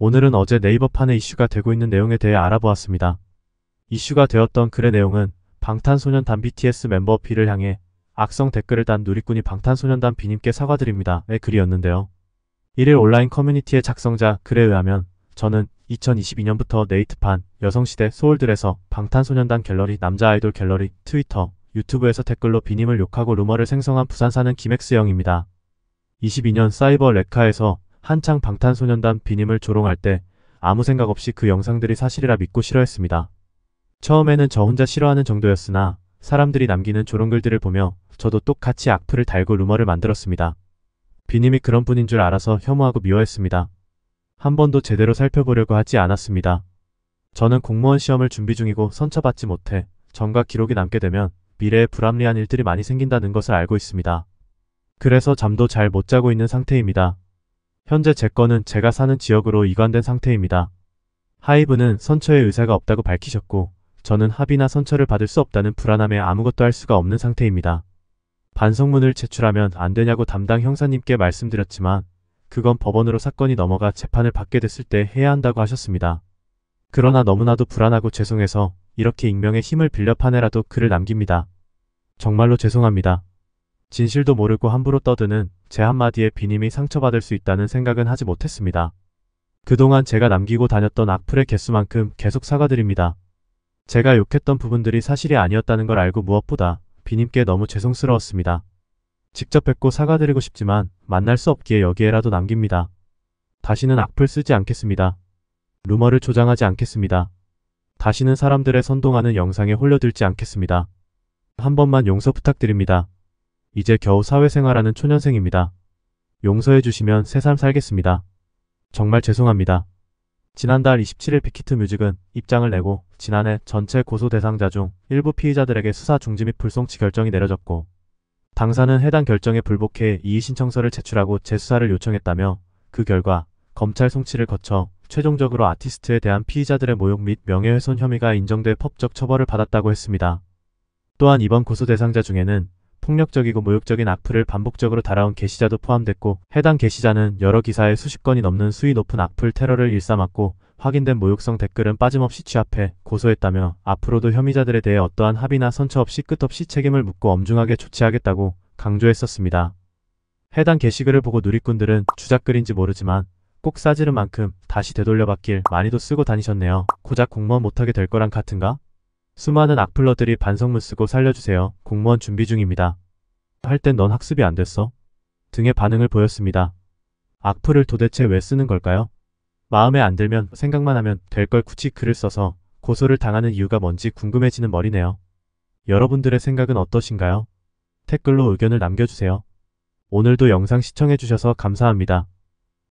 오늘은 어제 네이버판에 이슈가 되고 있는 내용에 대해 알아보았습니다. 이슈가 되었던 글의 내용은 방탄소년단 BTS 멤버 B를 향해 악성 댓글을 단 누리꾼이 방탄소년단 B님께 사과드립니다. 의 글이었는데요. 1일 온라인 커뮤니티의 작성자 글에 의하면 저는 2022년부터 네이트판, 여성시대, 소울들에서 방탄소년단 갤러리, 남자아이돌 갤러리, 트위터, 유튜브에서 댓글로 비님을 욕하고 루머를 생성한 부산 사는 김엑스형입니다 22년 사이버 레카에서 한창 방탄소년단 비님을 조롱할 때 아무 생각 없이 그 영상들이 사실이라 믿고 싫어했습니다. 처음에는 저 혼자 싫어하는 정도였으나 사람들이 남기는 조롱글들을 보며 저도 똑같이 악플을 달고 루머를 만들었습니다. 비님이 그런 분인 줄 알아서 혐오하고 미워했습니다. 한 번도 제대로 살펴보려고 하지 않았습니다. 저는 공무원 시험을 준비 중이고 선처받지 못해 전과 기록이 남게 되면 미래에 불합리한 일들이 많이 생긴다는 것을 알고 있습니다. 그래서 잠도 잘 못 자고 있는 상태입니다. 현재 제 건은 제가 사는 지역으로 이관된 상태입니다. 하이브는 선처의 의사가 없다고 밝히셨고 저는 합의나 선처를 받을 수 없다는 불안함에 아무것도 할 수가 없는 상태입니다. 반성문을 제출하면 안 되냐고 담당 형사님께 말씀드렸지만 그건 법원으로 사건이 넘어가 재판을 받게 됐을 때 해야 한다고 하셨습니다. 그러나 너무나도 불안하고 죄송해서 이렇게 익명의 힘을 빌려 판에라도 글을 남깁니다. 정말로 죄송합니다. 진실도 모르고 함부로 떠드는 제 한마디에 비님이 상처받을 수 있다는 생각은 하지 못했습니다. 그동안 제가 남기고 다녔던 악플의 개수만큼 계속 사과드립니다. 제가 욕했던 부분들이 사실이 아니었다는 걸 알고 무엇보다 비님께 너무 죄송스러웠습니다. 직접 뵙고 사과드리고 싶지만 만날 수 없기에 여기에라도 남깁니다. 다시는 악플 쓰지 않겠습니다. 루머를 조장하지 않겠습니다. 다시는 사람들의 선동하는 영상에 홀려들지 않겠습니다. 한 번만 용서 부탁드립니다. 이제 겨우 사회생활하는 초년생입니다. 용서해 주시면 새삼 살겠습니다. 정말 죄송합니다. 지난달 27일 빅히트 뮤직은 입장을 내고 지난해 전체 고소 대상자 중 일부 피의자들에게 수사 중지 및 불송치 결정이 내려졌고 당사는 해당 결정에 불복해 이의신청서를 제출하고 재수사를 요청했다며 그 결과 검찰 송치를 거쳐 최종적으로 아티스트에 대한 피의자들의 모욕 및 명예훼손 혐의가 인정돼 법적 처벌을 받았다고 했습니다. 또한 이번 고소 대상자 중에는 폭력적이고 모욕적인 악플을 반복적으로 달아온 게시자도 포함됐고 해당 게시자는 여러 기사에 수십 건이 넘는 수위 높은 악플 테러를 일삼았고 확인된 모욕성 댓글은 빠짐없이 취합해 고소했다며 앞으로도 혐의자들에 대해 어떠한 합의나 선처 없이 끝없이 책임을 묻고 엄중하게 조치하겠다고 강조했었습니다. 해당 게시글을 보고 누리꾼들은 주작글인지 모르지만 꼭 싸지른 만큼 다시 되돌려받길 많이도 쓰고 다니셨네요. 고작 공무원 못하게 될 거랑 같은가? 수많은 악플러들이 반성문 쓰고 살려주세요. 공무원 준비 중입니다. 할 땐 넌 학습이 안 됐어? 등의 반응을 보였습니다. 악플을 도대체 왜 쓰는 걸까요? 마음에 안 들면 생각만 하면 될 걸 굳이 글을 써서 고소를 당하는 이유가 뭔지 궁금해지는 머리네요. 여러분들의 생각은 어떠신가요? 댓글로 의견을 남겨주세요. 오늘도 영상 시청해주셔서 감사합니다.